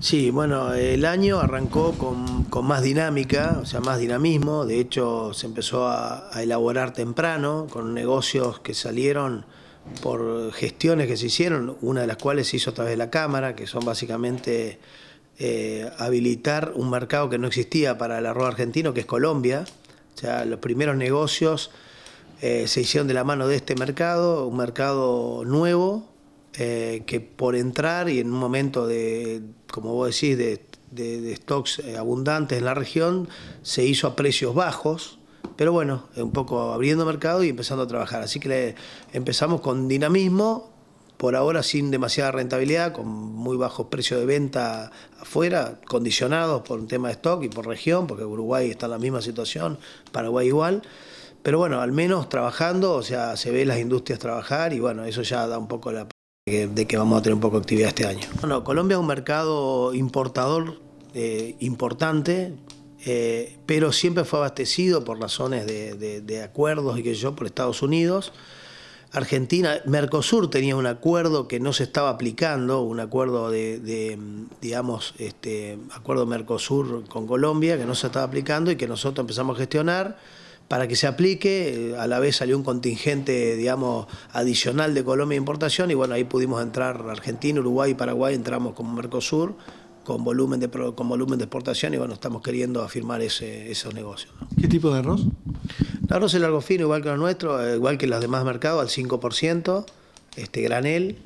Sí, bueno, el año arrancó con, más dinámica, o sea, más dinamismo. De hecho, se empezó a, elaborar temprano con negocios que salieron por gestiones que se hicieron, una de las cuales se hizo a través de la Cámara, que son básicamente eh, habilitar un mercado que no existía para el arroz argentino, que es Colombia. O sea, los primeros negocios eh, se hicieron de la mano de este mercado, un mercado nuevo, eh, que por entrar y en un momento de, como vos decís, de, stocks eh, abundantes en la región, se hizo a precios bajos, pero bueno, un poco abriendo mercado y empezando a trabajar. Así que empezamos con dinamismo, por ahora sin demasiada rentabilidad, con muy bajos precios de venta afuera, condicionados por un tema de stock y por región, porque Uruguay está en la misma situación, Paraguay igual. Pero bueno, al menos trabajando, o sea, se ve las industrias trabajar y bueno, eso ya da un poco la, de que vamos a tener un poco de actividad este año. Bueno, Colombia es un mercado importador eh, importante, eh, pero siempre fue abastecido por razones de, acuerdos y que yo por Estados Unidos. Argentina, Mercosur tenía un acuerdo que no se estaba aplicando, un acuerdo de, de digamos, este, acuerdo Mercosur con Colombia que no se estaba aplicando y que nosotros empezamos a gestionar para que se aplique. Eh, a la vez salió un contingente, digamos, adicional de Colombia de importación y bueno, ahí pudimos entrar Argentina, Uruguay y Paraguay, entramos como Mercosur con volumen de con volumen de exportación y bueno, estamos queriendo afirmar ese, esos negocios. ¿Qué tipo de arroz? arroz es largo fino, igual que el nuestro, eh, igual que los demás mercados, al 5%, este granel.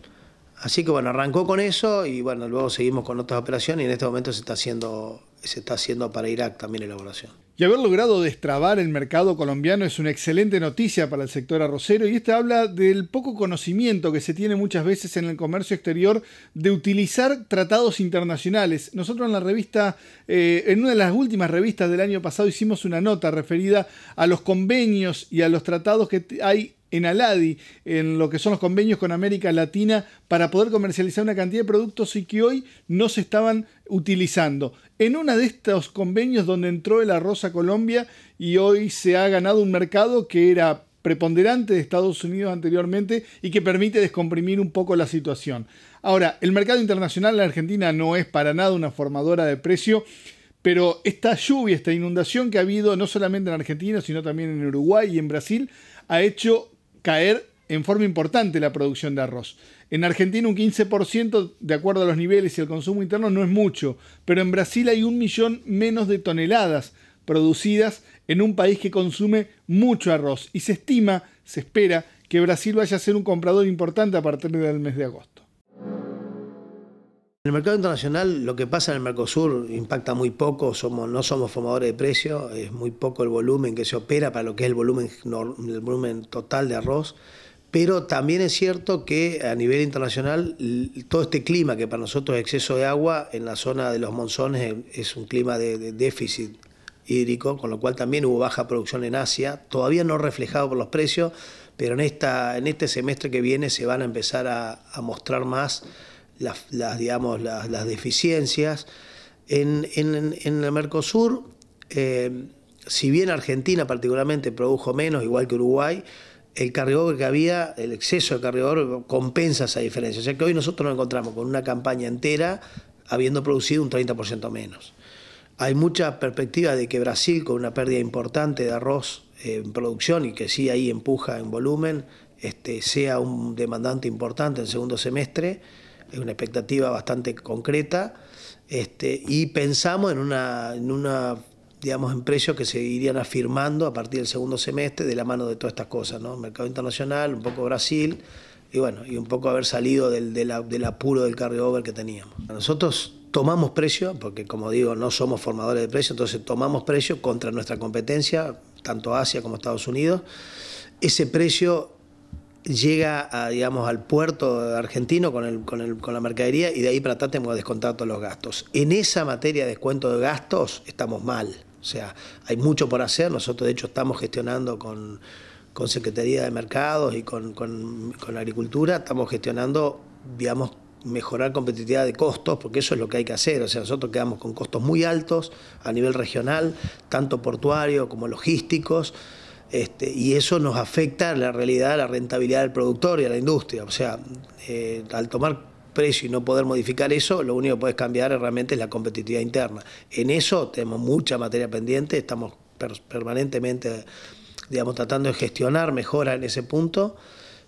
Así que bueno, arrancó con eso y bueno, luego seguimos con otras operaciones y en este momento se está haciendo, se está haciendo para Irak también elaboración. Y haber logrado destrabar el mercado colombiano es una excelente noticia para el sector arrocero y este habla del poco conocimiento que se tiene muchas veces en el comercio exterior de utilizar tratados internacionales. Nosotros en la revista, eh, en una de las últimas revistas del año pasado hicimos una nota referida a los convenios y a los tratados que hay en Aladi, en lo que son los convenios con América Latina, para poder comercializar una cantidad de productos y que hoy no se estaban utilizando. En uno de estos convenios donde entró el arroz a Colombia y hoy se ha ganado un mercado que era preponderante de Estados Unidos anteriormente y que permite descomprimir un poco la situación. Ahora, el mercado internacional, la Argentina no es para nada una formadora de precio, pero esta lluvia, esta inundación que ha habido no solamente en Argentina, sino también en Uruguay y en Brasil, ha hecho caer en forma importante la producción de arroz. En Argentina un 15% de acuerdo a los niveles y el consumo interno no es mucho, pero en Brasil hay un millón menos de toneladas producidas en un país que consume mucho arroz y se estima, se espera, que Brasil vaya a ser un comprador importante a partir del mes de agosto. En el mercado internacional lo que pasa en el Mercosur impacta muy poco, somos, no somos formadores de precios, es muy poco el volumen que se opera para lo que es el volumen, total de arroz, pero también es cierto que a nivel internacional todo este clima que para nosotros es exceso de agua en la zona de los monzones es un clima de, déficit hídrico, con lo cual también hubo baja producción en Asia, todavía no reflejado por los precios, pero en, esta, en este semestre que viene se van a empezar a mostrar más las, digamos, las, deficiencias. En, el Mercosur, eh, si bien Argentina particularmente produjo menos, igual que Uruguay, el cargador que había, el exceso de cargador compensa esa diferencia. O sea que hoy nosotros nos encontramos con una campaña entera habiendo producido un 30% menos. Hay mucha perspectiva de que Brasil, con una pérdida importante de arroz eh, en producción y que sí ahí empuja en volumen, este, sea un demandante importante en segundo semestre es una expectativa bastante concreta, este, y pensamos en una, en una digamos, en precios que se irían afirmando a partir del segundo semestre de la mano de todas estas cosas, ¿no? Mercado internacional, un poco Brasil, y bueno, y un poco haber salido del, del, del apuro del carryover que teníamos. Nosotros tomamos precio, porque como digo, no somos formadores de precios, entonces tomamos precio contra nuestra competencia, tanto Asia como Estados Unidos. Ese precio llega digamos, al puerto argentino con, la mercadería y de ahí para atrás tenemos que descontar todos los gastos. En esa materia de descuento de gastos estamos mal. O sea, hay mucho por hacer. Nosotros, de hecho, estamos gestionando con, Secretaría de Mercados y con, con, Agricultura, estamos gestionando, digamos, mejorar competitividad de costos, porque eso es lo que hay que hacer. O sea, nosotros quedamos con costos muy altos a nivel regional, tanto portuario como logísticos. Este, y eso nos afecta a la realidad, a la rentabilidad del productor y a la industria. O sea, eh, al tomar precio y no poder modificar eso, lo único que puedes cambiar realmente es la competitividad interna. En eso tenemos mucha materia pendiente, estamos permanentemente digamos, tratando de gestionar mejora en ese punto.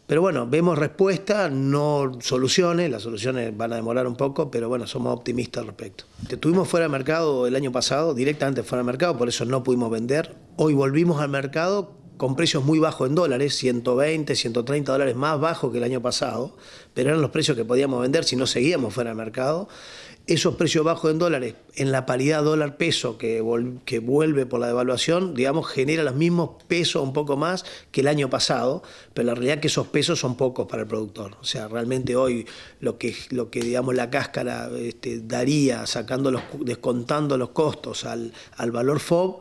Pero bueno, vemos respuesta, no soluciones, las soluciones van a demorar un poco, pero bueno, somos optimistas al respecto. Estuvimos fuera de mercado el año pasado, directamente fuera de mercado, por eso no pudimos vender. Hoy volvimos al mercado con precios muy bajos en dólares, 120, 130 dólares más bajos que el año pasado, pero eran los precios que podíamos vender si no seguíamos fuera del mercado. Esos precios bajos en dólares, en la paridad dólar-peso que, vuelve por la devaluación, digamos, genera los mismos pesos un poco más que el año pasado, pero la realidad es que esos pesos son pocos para el productor. O sea, realmente hoy lo que, lo que digamos, la cáscara este, daría, sacando los, descontando los costos al, al valor FOB,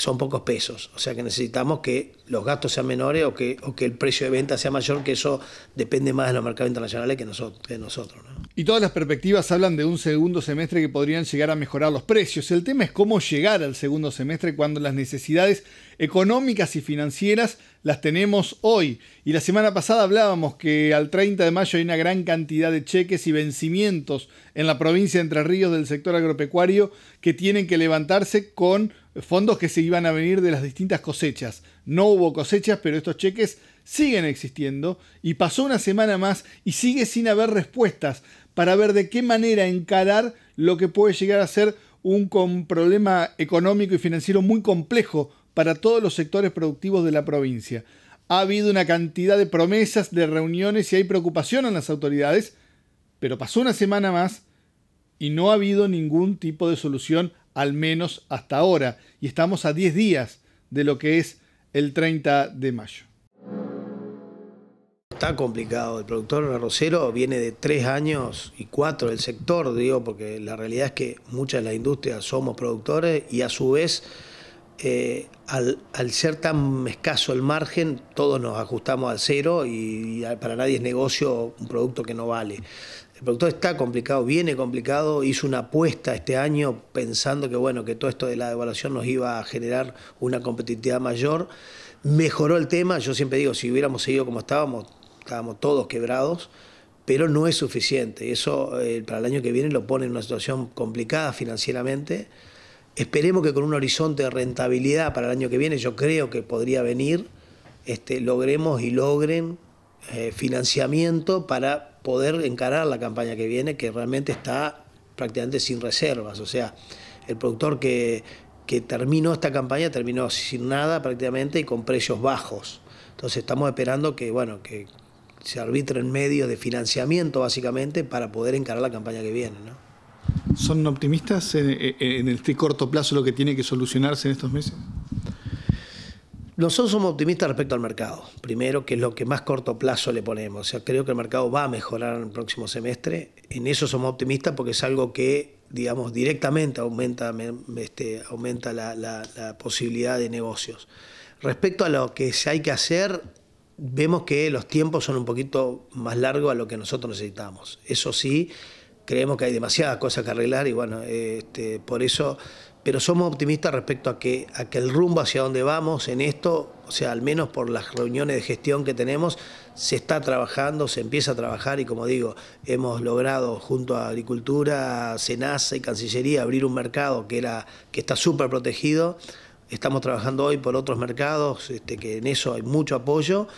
son pocos pesos. O sea que necesitamos que los gastos sean menores o que, que el precio de venta sea mayor, que eso depende más de los mercados internacionales que, nosotros. nosotros Y todas las perspectivas hablan de un segundo semestre que podrían llegar a mejorar los precios. El tema es cómo llegar al segundo semestre cuando las necesidades económicas y financieras las tenemos hoy. Y la semana pasada hablábamos que al 30 de mayo hay una gran cantidad de cheques y vencimientos en la provincia de Entre Ríos del sector agropecuario que tienen que levantarse con fondos que se iban a venir de las distintas cosechas. No hubo cosechas, pero estos cheques siguen existiendo y pasó una semana más y sigue sin haber respuestas para ver de qué manera encarar lo que puede llegar a ser un problema económico y financiero muy complejo para todos los sectores productivos de la provincia. Ha habido una cantidad de promesas, de reuniones y hay preocupación en las autoridades, pero pasó una semana más y no ha habido ningún tipo de solución, al menos hasta ahora, y estamos a 10 días de lo que es el 30 de mayo. Está complicado. El productor arrocero viene de tres años y cuatro del sector, digo, porque la realidad es que muchas de las industrias somos productores y a su vez eh, al, ser tan escaso el margen, todos nos ajustamos al cero y, para nadie es negocio un producto que no vale. El producto está complicado, viene complicado, hizo una apuesta este año pensando que bueno, que todo esto de la devaluación nos iba a generar una competitividad mayor. Mejoró el tema, yo siempre digo, si hubiéramos seguido como estábamos, estábamos todos quebrados pero no es suficiente. Eso eh, para el año que viene lo pone en una situación complicada financieramente. Esperemos que con un horizonte de rentabilidad para el año que viene, yo creo que podría venir, este, logremos y logren eh, financiamiento para poder encarar la campaña que viene, que realmente está prácticamente sin reservas. O sea, el productor que, terminó esta campaña terminó sin nada prácticamente y con precios bajos. Entonces estamos esperando que, bueno, que se arbitren medios de financiamiento básicamente para poder encarar la campaña que viene. ¿no? ¿Son optimistas en, el este corto plazo lo que tiene que solucionarse en estos meses? Nosotros somos optimistas respecto al mercado. Primero, que es lo que más corto plazo le ponemos. creo que el mercado va a mejorar en el próximo semestre. En eso somos optimistas porque es algo que, digamos, directamente aumenta, este, aumenta la, la, posibilidad de negocios. Respecto a lo que hay que hacer, vemos que los tiempos son un poquito más largos a lo que nosotros necesitamos. Eso sí, creemos que hay demasiadas cosas que arreglar y bueno, este, por eso, pero somos optimistas respecto a que, a el rumbo hacia donde vamos en esto, o sea, al menos por las reuniones de gestión que tenemos, se está trabajando, se empieza a trabajar y como digo, hemos logrado junto a Agricultura, Senasa y Cancillería abrir un mercado que, era, que está súper protegido. Estamos trabajando hoy por otros mercados, este, que en eso hay mucho apoyo.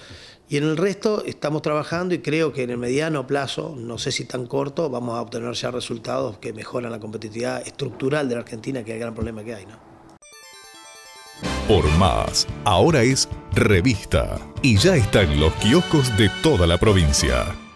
Y en el resto estamos trabajando y creo que en el mediano plazo, no sé si tan corto, vamos a obtener ya resultados que mejoran la competitividad estructural de la Argentina, que es el gran problema que hay. ¿no? Por más, ahora es revista y ya están los kioscos de toda la provincia.